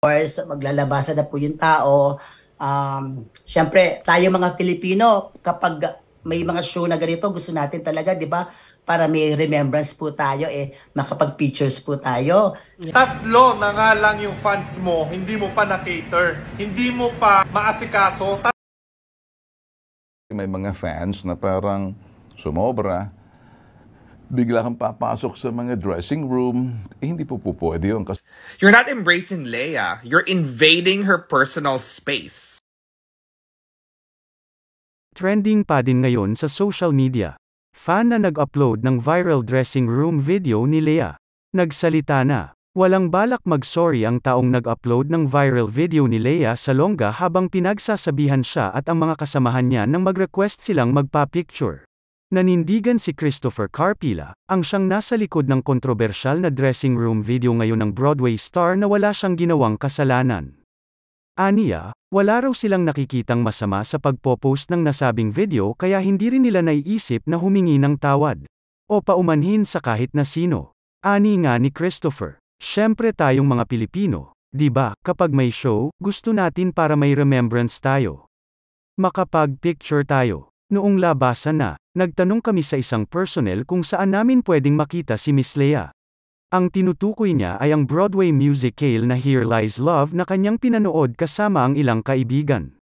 course, maglalabasan na po yung tao. Um, Siyempre, tayo mga Filipino, kapag may mga show na ganito, gusto natin talaga, di ba? Para may remembrance po tayo, eh, makapag-pictures po tayo. Tatlo na nga lang yung fans mo, hindi mo pa na-cater, hindi mo pa maasikaso. May mga fans na parang sumobra, bigla kang papasok sa mga dressing room, eh, hindi po po pwede yun. Kasi... You're not embracing Leia. You're invading her personal space. Trending pa din ngayon sa social media. Fan na nag-upload ng viral dressing room video ni Leia. Nagsalita na, walang balak mag-sorry ang taong nag-upload ng viral video ni Leia sa longga habang pinagsasabihan siya at ang mga kasamahan niya nang mag-request silang magpa-picture. Nanindigan si Christopher Carpila, ang siyang nasa likod ng kontrobersyal na dressing room video ngayon ng Broadway star na wala siyang ginawang kasalanan. Aniya, wala raw silang nakikitang masama sa pagpo-post ng nasabing video kaya hindi rin nila naiisip na humingi ng tawad. O paumanhin sa kahit na sino. Ani nga ni Christopher. syempre tayong mga Pilipino, di ba, kapag may show, gusto natin para may remembrance tayo. Makapag-picture tayo. Noong labasan na, nagtanong kami sa isang personnel kung saan namin pwedeng makita si Miss Lea. Ang tinutukoy niya ay ang Broadway musical na Here Lies Love na kanyang pinanood kasama ang ilang kaibigan.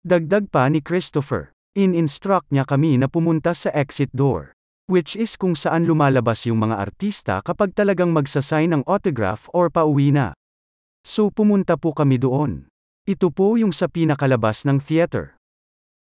Dagdag pa ni Christopher, in-instruct niya kami na pumunta sa exit door. Which is kung saan lumalabas yung mga artista kapag talagang magsasign ng autograph or pauwi na. So pumunta po kami doon. Ito po yung sa pinakalabas ng theater.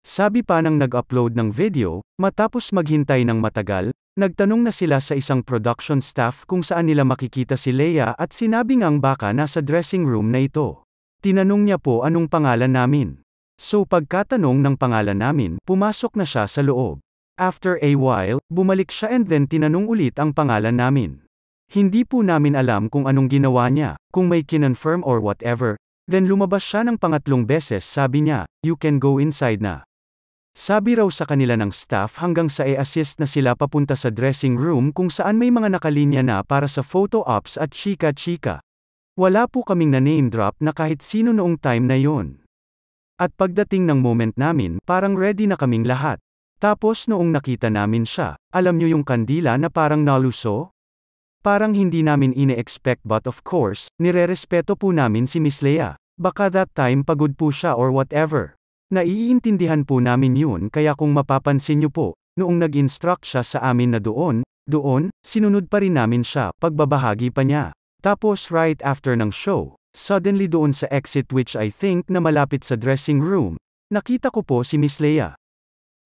Sabi pa ng nag-upload ng video, matapos maghintay ng matagal, nagtanong na sila sa isang production staff kung saan nila makikita si Leia at sinabi ngang baka nasa dressing room na ito. Tinanong niya po anong pangalan namin. So pagkatanong ng pangalan namin, pumasok na siya sa loob. After a while, bumalik siya and then tinanong ulit ang pangalan namin. Hindi po namin alam kung anong ginawa niya, kung may kinonfirm or whatever, then lumabas siya ng pangatlong beses sabi niya, you can go inside na. Sabi raw sa kanila ng staff hanggang sa e-assist na sila papunta sa dressing room kung saan may mga nakalinya na para sa photo ops at chika-chika. Wala po kaming na name drop na kahit sino noong time na yon. At pagdating ng moment namin, parang ready na kaming lahat. Tapos noong nakita namin siya, alam nyo yung kandila na parang naluso? Parang hindi namin ine-expect but of course, nirerespeto po namin si Miss Leia. Baka that time pagod po siya or whatever. Naiintindihan po namin yun kaya kung mapapansin niyo po, noong nag-instruct siya sa amin na doon, doon, sinunod pa rin namin siya, pagbabahagi pa niya. Tapos right after ng show, suddenly doon sa exit which I think na malapit sa dressing room, nakita ko po si Miss Leia.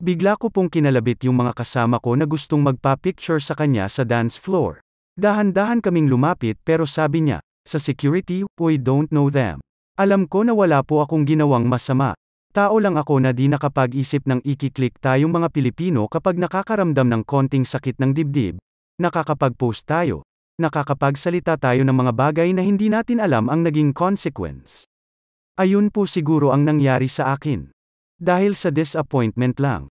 Bigla ko pong kinalabit yung mga kasama ko na gustong magpa-picture sa kanya sa dance floor. Dahan-dahan kaming lumapit pero sabi niya, sa security, we don't know them. Alam ko na wala po akong ginawang masama, Tao lang ako na di nakapag-isip ng ikiklik tayong mga Pilipino kapag nakakaramdam ng konting sakit ng dibdib, nakakapag-post tayo, nakakapagsalita tayo ng mga bagay na hindi natin alam ang naging consequence. Ayun po siguro ang nangyari sa akin. Dahil sa disappointment lang.